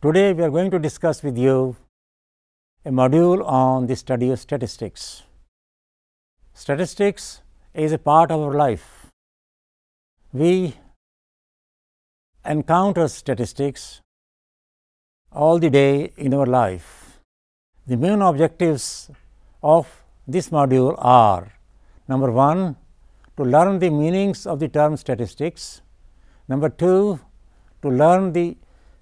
Today, we are going to discuss with you a module on the study of statistics. Statistics is a part of our life. We encounter statistics all the day in our life. The main objectives of this module are number 1 to learn the meanings of the term statistics, number 2 to learn the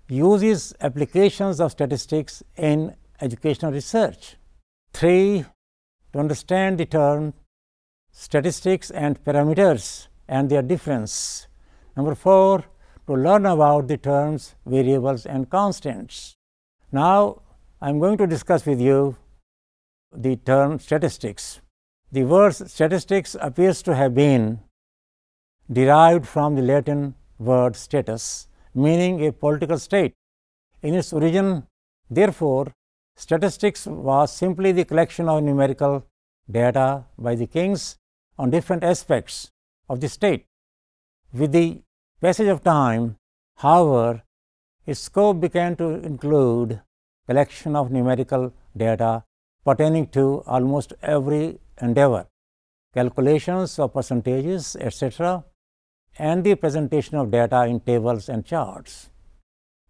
uses applications of statistics in educational research. 3. To understand the term statistics and parameters and their difference. Number 4. To learn about the terms variables and constants. Now, I am going to discuss with you the term statistics. The word statistics appears to have been derived from the Latin word status, meaning a political state. In its origin, therefore, statistics was simply the collection of numerical data by the kings on different aspects of the state. With the passage of time, however, its scope began to include collection of numerical data pertaining to almost every endeavor, calculations of percentages, etc., and the presentation of data in tables and charts.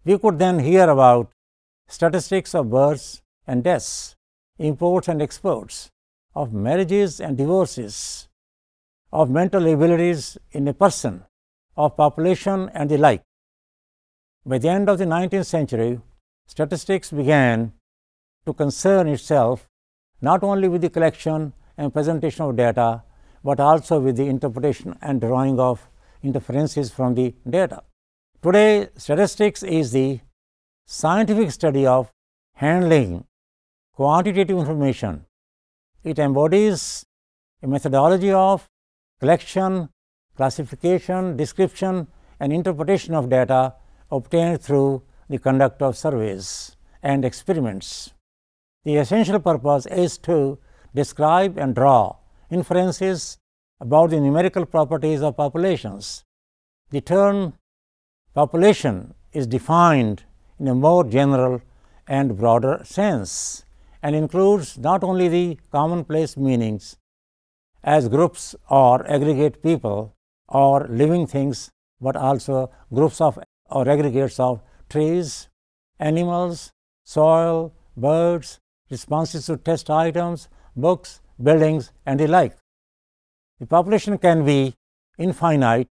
We could then hear about statistics of births and deaths, imports and exports, of marriages and divorces, of mental abilities in a person, of population and the like. By the end of the 19th century, statistics began to concern itself not only with the collection and presentation of data, but also with the interpretation and drawing of interferences from the data. Today, statistics is the scientific study of handling quantitative information. It embodies a methodology of collection, classification, description and interpretation of data obtained through the conduct of surveys and experiments. The essential purpose is to describe and draw inferences about the numerical properties of populations. The term population is defined in a more general and broader sense and includes not only the commonplace meanings as groups or aggregate people or living things, but also groups of or aggregates of trees, animals, soil, birds, responses to test items, books, buildings and the like. The population can be infinite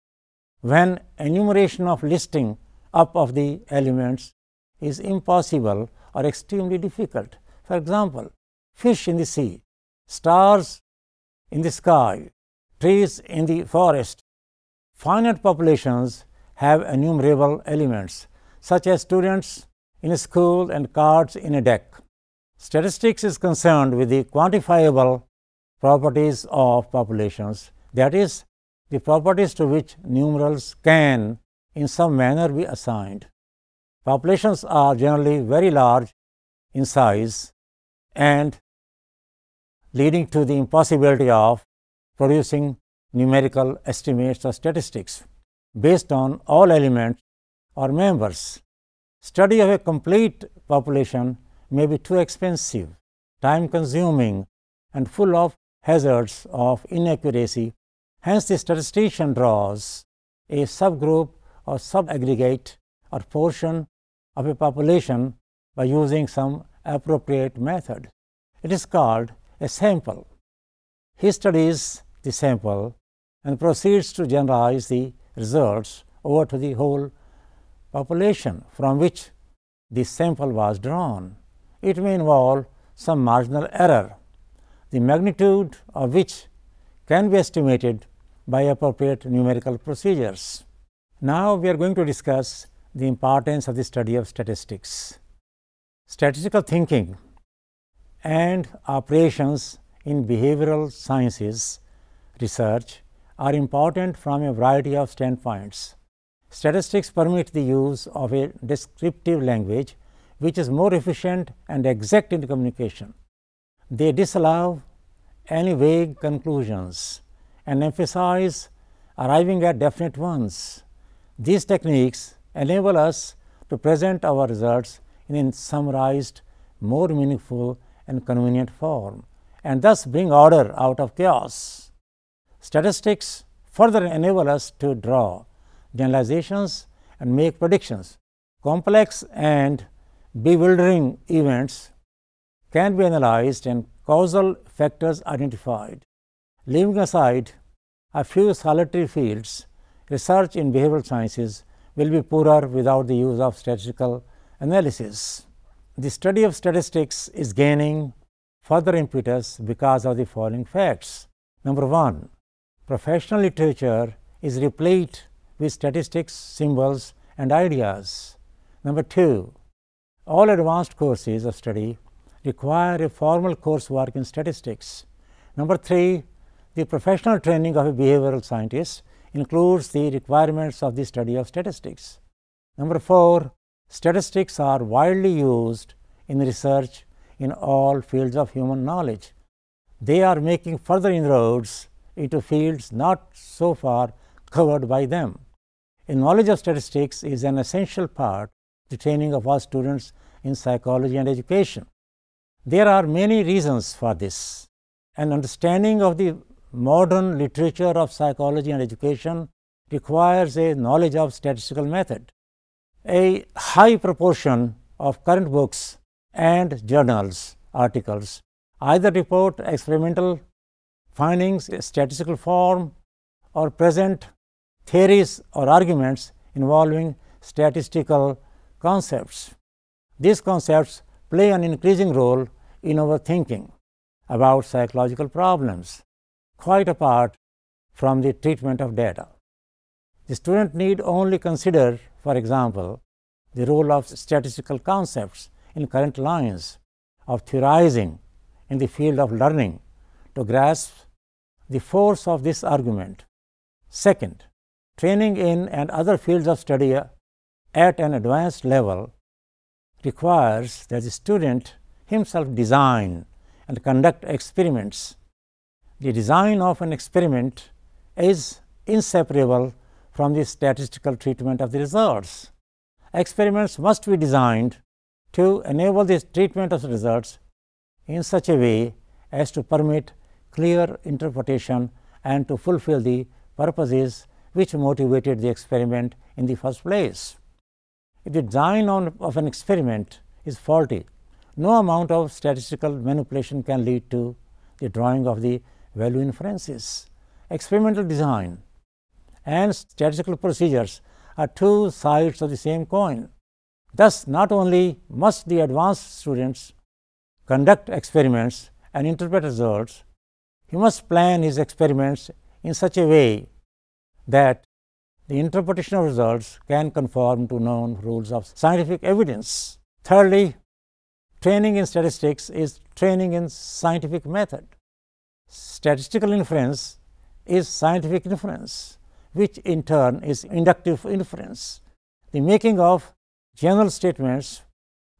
when enumeration of listing up of the elements is impossible or extremely difficult. For example, fish in the sea, stars in the sky, trees in the forest. Finite populations have innumerable elements, such as students in a school and cards in a deck. Statistics is concerned with the quantifiable properties of populations that is the properties to which numerals can in some manner be assigned. Populations are generally very large in size and leading to the impossibility of producing numerical estimates or statistics based on all elements or members. Study of a complete population may be too expensive, time consuming and full of hazards of inaccuracy. Hence, the statistician draws a subgroup or subaggregate or portion of a population by using some appropriate method. It is called a sample. He studies the sample and proceeds to generalize the results over to the whole population from which the sample was drawn. It may involve some marginal error the magnitude of which can be estimated by appropriate numerical procedures. Now, we are going to discuss the importance of the study of statistics. Statistical thinking and operations in behavioral sciences research are important from a variety of standpoints. Statistics permit the use of a descriptive language, which is more efficient and exact in communication. They disallow any vague conclusions and emphasize arriving at definite ones. These techniques enable us to present our results in a summarized, more meaningful and convenient form and thus bring order out of chaos. Statistics further enable us to draw generalizations and make predictions. Complex and bewildering events can be analyzed and causal factors identified. Leaving aside a few solitary fields, research in behavioral sciences will be poorer without the use of statistical analysis. The study of statistics is gaining further impetus because of the following facts. Number one, professional literature is replete with statistics, symbols, and ideas. Number two, all advanced courses of study require a formal coursework in statistics. Number three, the professional training of a behavioral scientist includes the requirements of the study of statistics. Number four, statistics are widely used in research in all fields of human knowledge. They are making further inroads into fields not so far covered by them. A knowledge of statistics is an essential part of the training of our students in psychology and education. There are many reasons for this. An understanding of the modern literature of psychology and education requires a knowledge of statistical method. A high proportion of current books and journals articles either report experimental findings in statistical form or present theories or arguments involving statistical concepts. These concepts play an increasing role in our thinking about psychological problems, quite apart from the treatment of data. The student need only consider, for example, the role of statistical concepts in current lines of theorizing in the field of learning to grasp the force of this argument. Second, training in and other fields of study at an advanced level requires that the student himself design and conduct experiments. The design of an experiment is inseparable from the statistical treatment of the results. Experiments must be designed to enable the treatment of the results in such a way as to permit clear interpretation and to fulfill the purposes which motivated the experiment in the first place if the design on, of an experiment is faulty, no amount of statistical manipulation can lead to the drawing of the value inferences. Experimental design and statistical procedures are two sides of the same coin. Thus, not only must the advanced students conduct experiments and interpret results, he must plan his experiments in such a way that the interpretation of results can conform to known rules of scientific evidence. Thirdly, training in statistics is training in scientific method. Statistical inference is scientific inference, which in turn is inductive inference, the making of general statements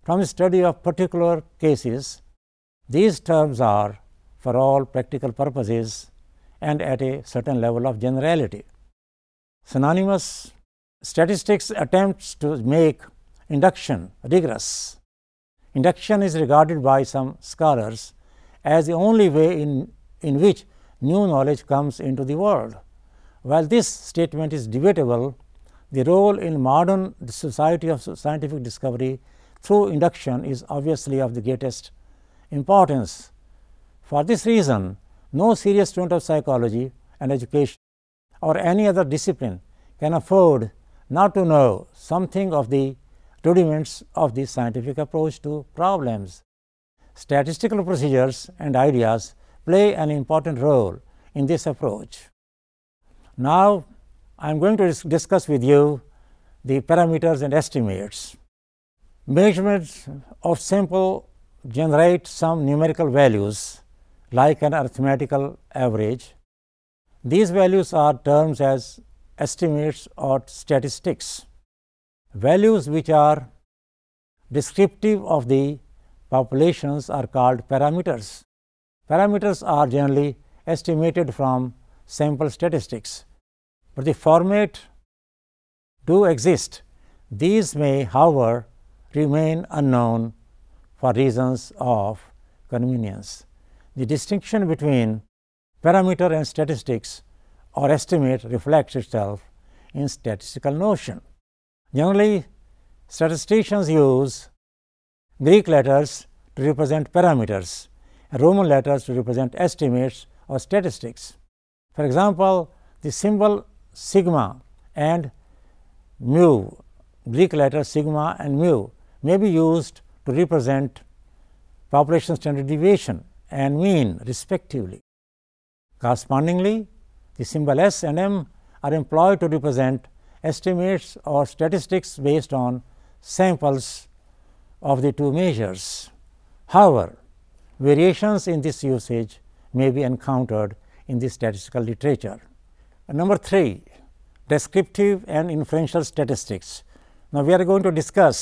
from the study of particular cases. These terms are, for all practical purposes, and at a certain level of generality synonymous statistics attempts to make induction rigorous. Induction is regarded by some scholars as the only way in, in which new knowledge comes into the world. While this statement is debatable, the role in modern society of scientific discovery through induction is obviously of the greatest importance. For this reason, no serious student of psychology and education or any other discipline can afford not to know something of the rudiments of the scientific approach to problems. Statistical procedures and ideas play an important role in this approach. Now, I am going to discuss with you the parameters and estimates. Measurements of sample generate some numerical values like an arithmetical average these values are termed as estimates or statistics, values which are descriptive of the populations are called parameters. Parameters are generally estimated from sample statistics, but the format do exist. These may however remain unknown for reasons of convenience. The distinction between parameter and statistics or estimate reflects itself in statistical notion. Generally, statisticians use Greek letters to represent parameters and Roman letters to represent estimates or statistics. For example, the symbol sigma and mu, Greek letters sigma and mu may be used to represent population standard deviation and mean respectively. Correspondingly, the symbol S and M are employed to represent estimates or statistics based on samples of the two measures. However, variations in this usage may be encountered in the statistical literature. number 3 descriptive and inferential statistics. Now, we are going to discuss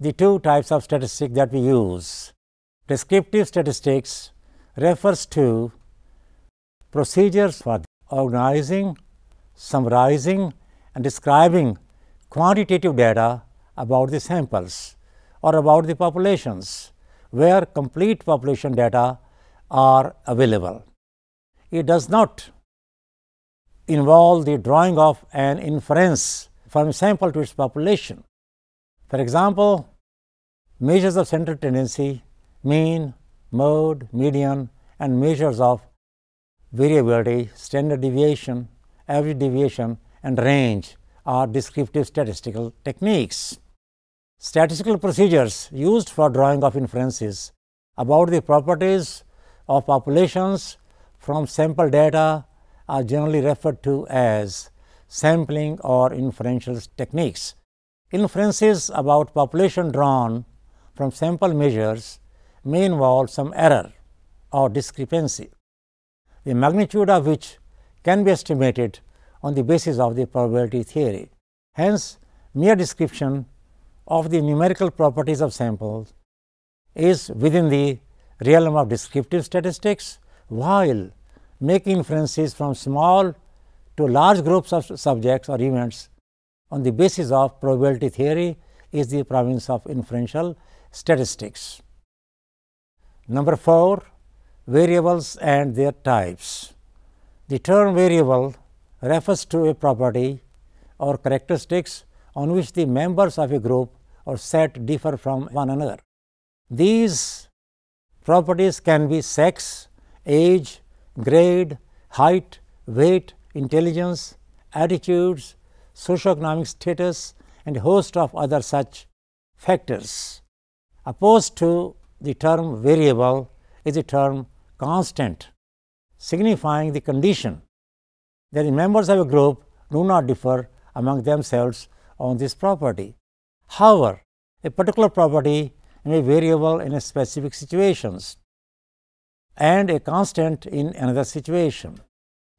the two types of statistics that we use. Descriptive statistics refers to procedures for organizing, summarizing and describing quantitative data about the samples or about the populations where complete population data are available. It does not involve the drawing of an inference from sample to its population. For example, measures of central tendency, mean, mode, median and measures of variability, standard deviation, average deviation and range are descriptive statistical techniques. Statistical procedures used for drawing of inferences about the properties of populations from sample data are generally referred to as sampling or inferential techniques. Inferences about population drawn from sample measures may involve some error or discrepancy the magnitude of which can be estimated on the basis of the probability theory. Hence, mere description of the numerical properties of samples is within the realm of descriptive statistics, while making inferences from small to large groups of subjects or events on the basis of probability theory is the province of inferential statistics. Number 4 variables and their types. The term variable refers to a property or characteristics on which the members of a group or set differ from one another. These properties can be sex, age, grade, height, weight, intelligence, attitudes, socioeconomic status and a host of other such factors. Opposed to the term variable is the term constant, signifying the condition that the members of a group do not differ among themselves on this property. However, a particular property may be variable in specific situations and a constant in another situation.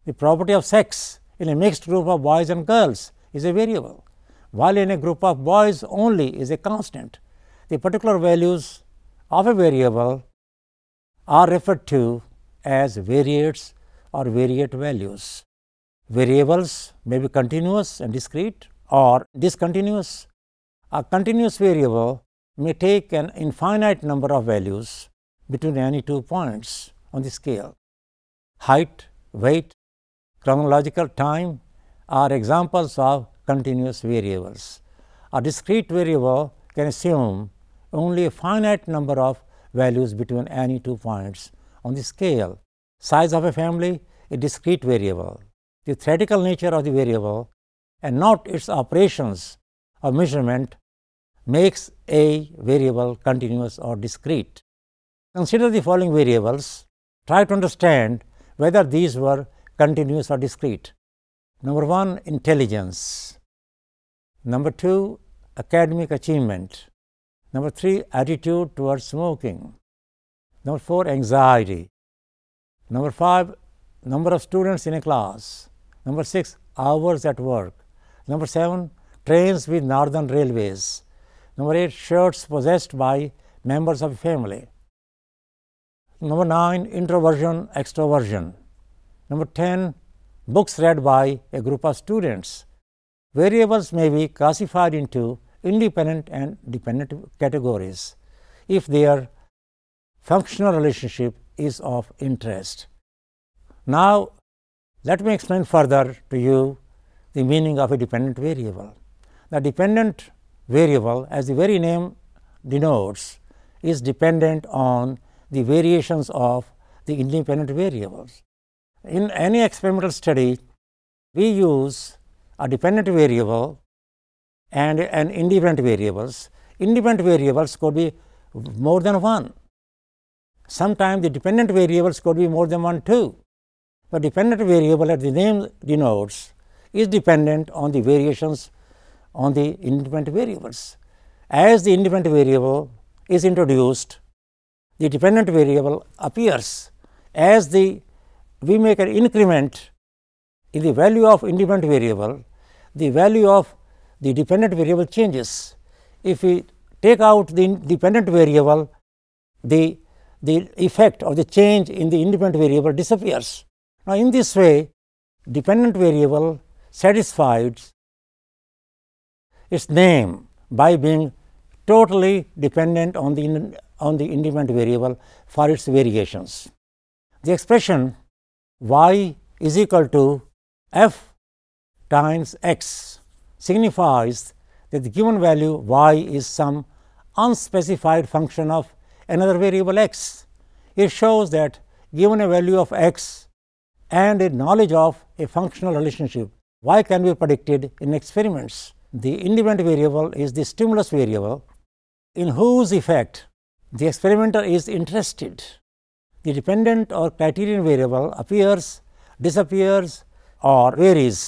The property of sex in a mixed group of boys and girls is a variable, while in a group of boys only is a constant. The particular values of a variable are referred to as variates or variate values. Variables may be continuous and discrete or discontinuous. A continuous variable may take an infinite number of values between any two points on the scale. Height, weight, chronological time are examples of continuous variables. A discrete variable can assume only a finite number of values between any two points on the scale. Size of a family a discrete variable. The theoretical nature of the variable and not its operations or measurement makes a variable continuous or discrete. Consider the following variables. Try to understand whether these were continuous or discrete. Number 1 intelligence. Number 2 academic achievement. Number three, attitude towards smoking. Number four, anxiety. Number five, number of students in a class. Number six, hours at work. Number seven, trains with northern railways. Number eight, shirts possessed by members of a family. Number nine, introversion, extroversion. Number ten, books read by a group of students. Variables may be classified into independent and dependent categories if their functional relationship is of interest. Now, let me explain further to you the meaning of a dependent variable. The dependent variable as the very name denotes is dependent on the variations of the independent variables. In any experimental study, we use a dependent variable and, an independent variables. Independent variables could be more than one. Sometimes the dependent variables could be more than one too. But dependent variable as the name denotes is dependent on the variations on the independent variables. As the independent variable is introduced, the dependent variable appears as the we make an increment in the value of independent variable, the value of the dependent variable changes. If we take out the dependent variable, the, the effect of the change in the independent variable disappears. Now, in this way, dependent variable satisfies its name by being totally dependent on the, on the independent variable for its variations. The expression y is equal to f times x signifies that the given value y is some unspecified function of another variable x. It shows that given a value of x and a knowledge of a functional relationship, y can be predicted in experiments. The independent variable is the stimulus variable in whose effect the experimenter is interested. The dependent or criterion variable appears, disappears or varies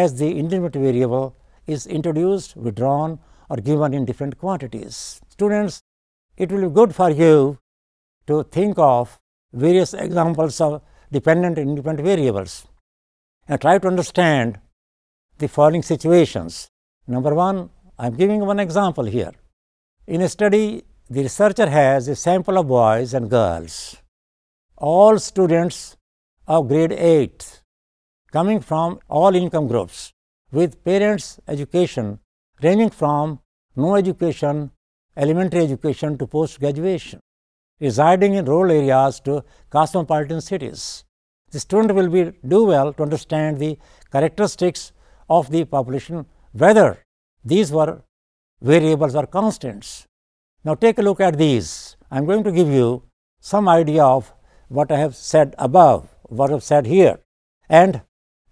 as the independent variable is introduced, withdrawn or given in different quantities. Students, it will be good for you to think of various examples of dependent and independent variables and try to understand the following situations. Number one, I am giving one example here. In a study, the researcher has a sample of boys and girls, all students of grade 8, coming from all income groups with parents' education ranging from no education, elementary education to post graduation, residing in rural areas to cosmopolitan cities. The student will be, do well to understand the characteristics of the population, whether these were variables or constants. Now, take a look at these. I am going to give you some idea of what I have said above, what I have said here. And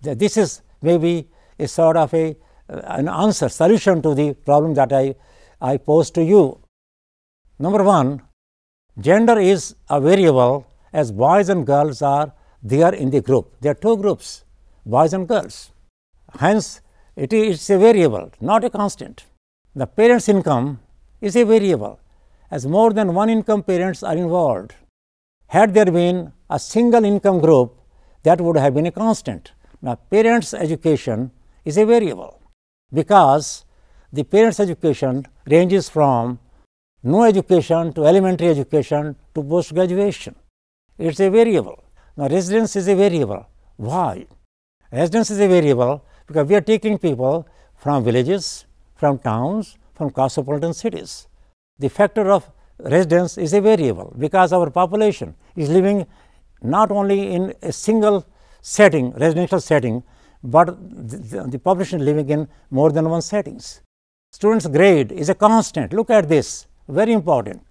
this is maybe is sort of a an answer solution to the problem that I, I pose to you. Number 1 gender is a variable as boys and girls are there in the group. There are two groups boys and girls. Hence, it is a variable not a constant. The parents income is a variable as more than one income parents are involved. Had there been a single income group that would have been a constant. Now, parents education is a variable because the parents education ranges from no education to elementary education to post graduation. It is a variable. Now, residence is a variable. Why? Residence is a variable because we are taking people from villages, from towns, from cosmopolitan cities. The factor of residence is a variable because our population is living not only in a single setting, residential setting, but the, the population living in more than one settings. Students grade is a constant. Look at this, very important.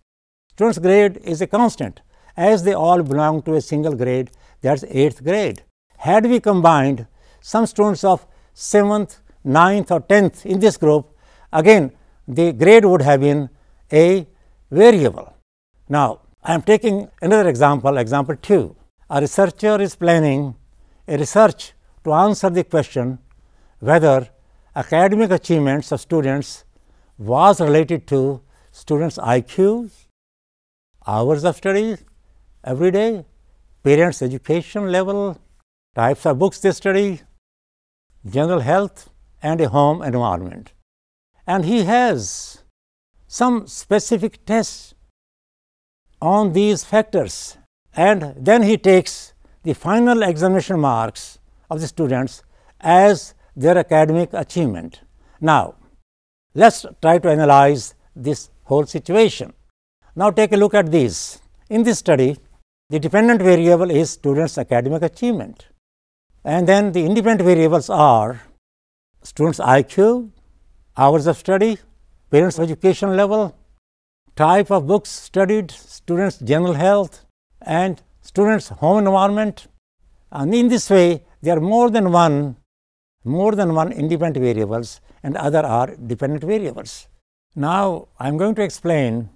Students grade is a constant as they all belong to a single grade that is 8th grade. Had we combined some students of 7th, 9th or 10th in this group, again the grade would have been a variable. Now, I am taking another example, example 2. A researcher is planning a research to answer the question whether academic achievements of students was related to students' IQs, hours of study every day, parents' education level, types of books they study, general health, and a home environment. And he has some specific tests on these factors, and then he takes the final examination marks of the students as their academic achievement. Now, let us try to analyze this whole situation. Now, take a look at these. In this study, the dependent variable is students' academic achievement. And then the independent variables are students' IQ, hours of study, parents' education level, type of books studied, students' general health, and students' home environment. And in this way, there are more than one, more than one independent variables and other are dependent variables. Now, I am going to explain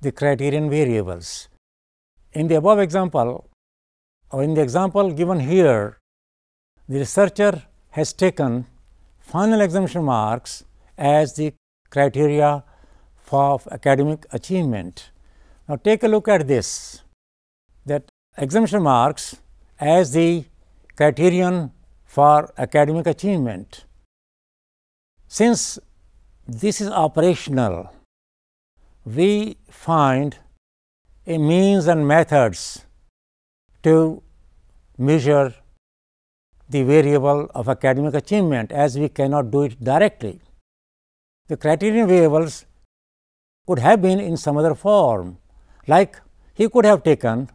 the criterion variables. In the above example, or in the example given here, the researcher has taken final examination marks as the criteria for academic achievement. Now, take a look at this that examination marks as the criterion for academic achievement. Since this is operational, we find a means and methods to measure the variable of academic achievement as we cannot do it directly. The criterion variables could have been in some other form like he could have taken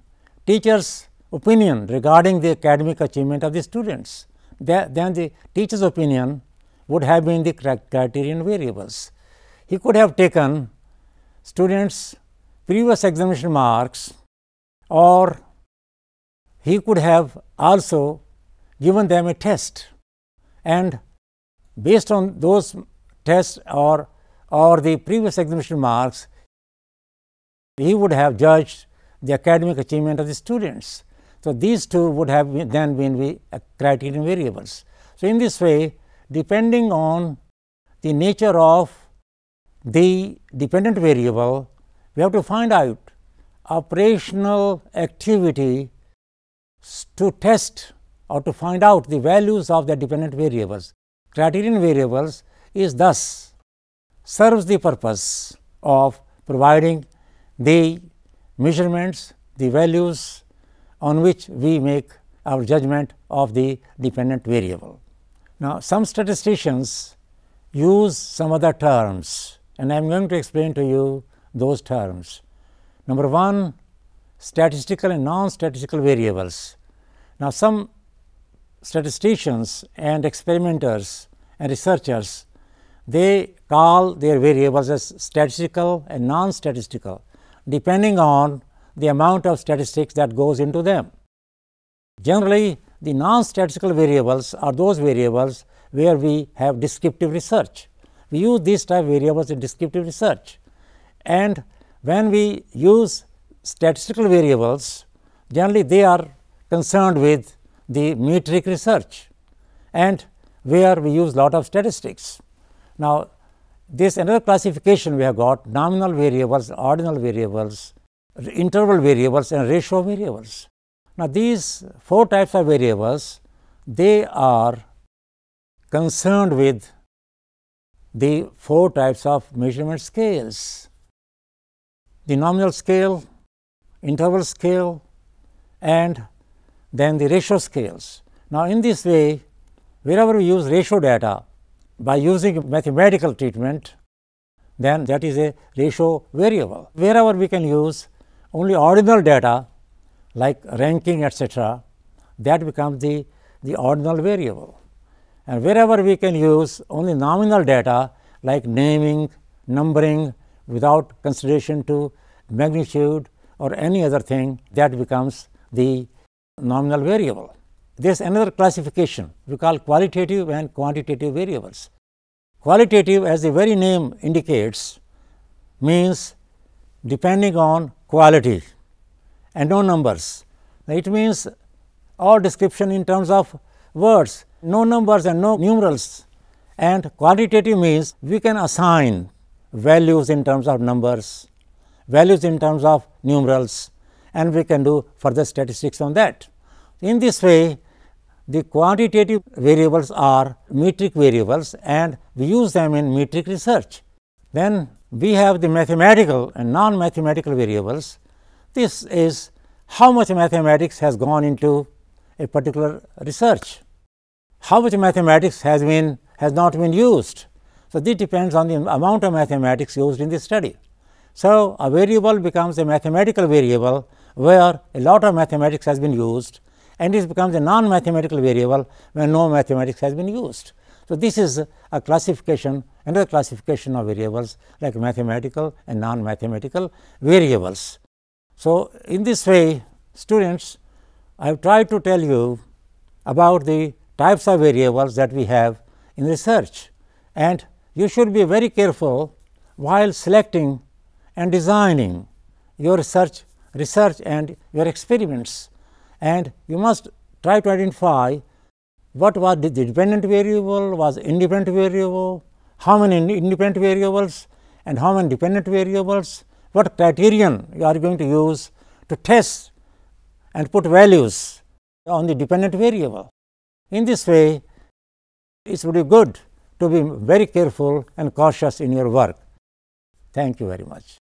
teachers opinion regarding the academic achievement of the students Then the teacher's opinion would have been the criterion variables. He could have taken students previous examination marks or he could have also given them a test and based on those tests or, or the previous examination marks, he would have judged the academic achievement of the students. So, these two would have been then been the criterion variables. So, in this way depending on the nature of the dependent variable, we have to find out operational activity to test or to find out the values of the dependent variables. Criterion variables is thus serves the purpose of providing the measurements, the values on which we make our judgment of the dependent variable. Now, some statisticians use some other terms and I am going to explain to you those terms. Number 1 statistical and non-statistical variables. Now, some statisticians and experimenters and researchers they call their variables as statistical and non-statistical depending on the amount of statistics that goes into them. Generally, the non-statistical variables are those variables where we have descriptive research. We use these type variables in descriptive research. And when we use statistical variables, generally they are concerned with the metric research and where we use lot of statistics. Now, this another classification we have got nominal variables, ordinal variables interval variables and ratio variables. Now, these four types of variables they are concerned with the four types of measurement scales the nominal scale, interval scale and then the ratio scales. Now, in this way wherever we use ratio data by using mathematical treatment then that is a ratio variable. Wherever we can use only ordinal data like ranking etc., that becomes the, the ordinal variable. And wherever we can use only nominal data like naming, numbering without consideration to magnitude or any other thing that becomes the nominal variable. There is another classification we call qualitative and quantitative variables. Qualitative as the very name indicates means depending on quality and no numbers. It means all description in terms of words, no numbers and no numerals. And quantitative means we can assign values in terms of numbers, values in terms of numerals and we can do further statistics on that. In this way, the quantitative variables are metric variables and we use them in metric research. Then we have the mathematical and non-mathematical variables. This is how much mathematics has gone into a particular research, how much mathematics has been has not been used. So, this depends on the amount of mathematics used in the study. So, a variable becomes a mathematical variable where a lot of mathematics has been used and this becomes a non-mathematical variable when no mathematics has been used. So, this is a classification another classification of variables like mathematical and non-mathematical variables. So, in this way students I have tried to tell you about the types of variables that we have in research and you should be very careful while selecting and designing your research research and your experiments and you must try to identify what was the dependent variable was independent variable how many independent variables and how many dependent variables, what criterion you are going to use to test and put values on the dependent variable. In this way, it would be good to be very careful and cautious in your work. Thank you very much.